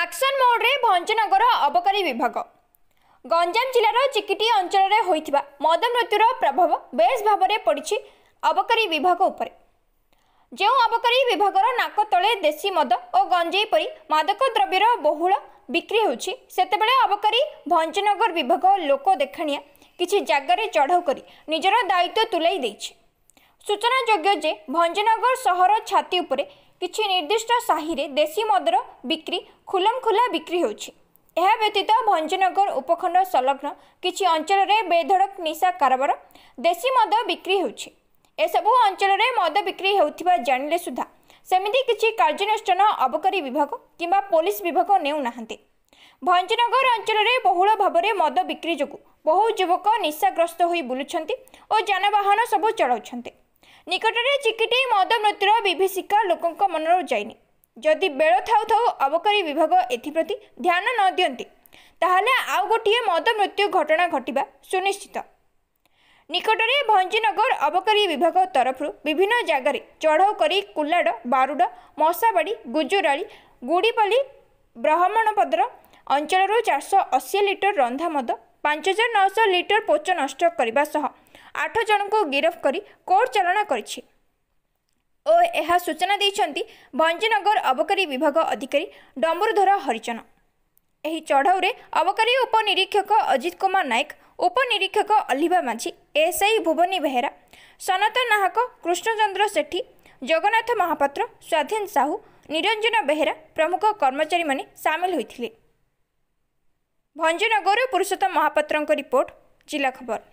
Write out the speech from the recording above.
action ମୋଡ଼ରେ ଭଞ୍ଜନଗର ଅବକାରୀ ବିଭାଗ ଗଞ୍ଜାମ ଜିଲ୍ଲାର ଚିକିଟି ଅଞ୍ଚଳରେ ହୋଇଥିବା ମଦ ମୃତ୍ୟୁର ପ୍ରଭାବ ବେଶ୍ ଭାବରେ ପଡ଼ିଛି ଅବକାରୀ ବିଭାଗ ଉପରେ ଯେଉଁ ଅବକାରୀ ବିଭାଗର ନାକ ତଳେ ଦେଶୀ ମଦ ଓ ଗଞ୍ଜେଇ ପରି ମାଦକ ଦ୍ରବ୍ୟର ବହୁଳ ବିକ୍ରି ହେଉଛି ସେତେବେଳେ ଅବକାରୀ ଭଞ୍ଜନଗର ବିଭାଗ ଲୋକ ଦେଖାଣିଆ କିଛି ଜାଗାରେ ଚଢ଼ଉ କରି ନିଜର ଦାୟିତ୍ୱ ତୁଲାଇ ଦେଇଛି ସୂଚନାଯୋଗ୍ୟ ଯେ ଭଞ୍ଜନଗର ସହର ଛାତି ଉପରେ କିଛି ନିର୍ଦ୍ଦିଷ୍ଟ ସାହିରେ ଦେଶୀ ମଦର ବିକ୍ରି ଖୁଲମଖୁଲା ବିକ୍ରି ହେଉଛି ଏହା ବ୍ୟତୀତ ଭଞ୍ଜନଗର ଉପଖଣ୍ଡ ସଂଲଗ୍ନ କିଛି ଅଞ୍ଚଳରେ ବେଧଡ଼କ ନିଶା କାରବାର ଦେଶୀ ମଦ ବିକ୍ରି ହେଉଛି ଏସବୁ ଅଞ୍ଚଳରେ ମଦ ବିକ୍ରି ହେଉଥିବା ଜାଣିଲେ ସୁଦ୍ଧା ସେମିତି କିଛି କାର୍ଯ୍ୟାନୁଷ୍ଠାନ ଅବକାରୀ ବିଭାଗ କିମ୍ବା ପୋଲିସ ବିଭାଗ ନେଉନାହାନ୍ତି ଭଞ୍ଜନଗର ଅଞ୍ଚଳରେ ବହୁଳ ଭାବରେ ମଦ ବିକ୍ରି ଯୋଗୁଁ ବହୁ ଯୁବକ ନିଶାଗ୍ରସ୍ତ ହୋଇ ବୁଲୁଛନ୍ତି ଓ ଯାନବାହନ ସବୁ ଚଳାଉଛନ୍ତି ନିକଟରେ ଚିକିଟି ମଦ ମୃତ୍ୟୁର ବିଭୀଷିକା ଲୋକଙ୍କ ମନରୁ ଯାଇନି ଯଦି ବେଳ ଥାଉ ଥାଉ ଅବକାରୀ ବିଭାଗ ଏଥିପ୍ରତି ଧ୍ୟାନ ନ ଦିଅନ୍ତି ତାହେଲେ ଆଉ ଗୋଟିଏ ମଦ ମୃତ୍ୟୁ ଘଟଣା ଘଟିବା ସୁନିଶ୍ଚିତ ନିକଟରେ ଭଞ୍ଜିନଗର ଅବକାରୀ ବିଭାଗ ତରଫରୁ ବିଭିନ୍ନ ଜାଗାରେ ଚଢ଼ଉ କରି କୁଲାଡ଼ ବାରୁଡ଼ ମଶାବାଡ଼ି ଗୁଜୁରାଳି ଗୁଡ଼ିପାଲି ବ୍ରାହ୍ମଣପଦର ଅଞ୍ଚଳରୁ ଚାରିଶହ ଅଶୀ ଲିଟର ରନ୍ଧା ମଦ ପାଞ୍ଚ ହଜାର ନଅଶହ ଲିଟର ପୋଚ ନଷ୍ଟ କରିବା ସହ ଆଠ ଜଣଙ୍କୁ ଗିରଫ କରି କୋର୍ଟ ଚାଳନା କରିଛି ଓ ଏହା ସୂଚନା ଦେଇଛନ୍ତି ଭଞ୍ଜନଗର ଅବକାରୀ ବିଭାଗ ଅଧିକାରୀ ଡମ୍ବରୁଧର ହରିଚନ ଏହି ଚଢ଼ଉରେ ଅବକାରୀ ଉପନିରୀକ୍ଷକ ଅଜିତ କୁମାର ନାୟକ ଉପନିରୀକ୍ଷକ ଅଲିଭା ମାଝି ଏସ୍ଆଇ ଭୁବନୀ ବେହେରା ସନାତନ ନାହକ କୃଷ୍ଣଚନ୍ଦ୍ର ସେଠୀ ଜଗନ୍ନାଥ ମହାପାତ୍ର ସ୍ୱାଧୀନ ସାହୁ ନିରଞ୍ଜନ ବେହେରା ପ୍ରମୁଖ କର୍ମଚାରୀମାନେ ସାମିଲ ହୋଇଥିଲେ ଭଞ୍ଜନଗର ପୁରୁଷୋତ୍ତମ ମହାପାତ୍ରଙ୍କ ରିପୋର୍ଟ ଜିଲ୍ଲା ଖବର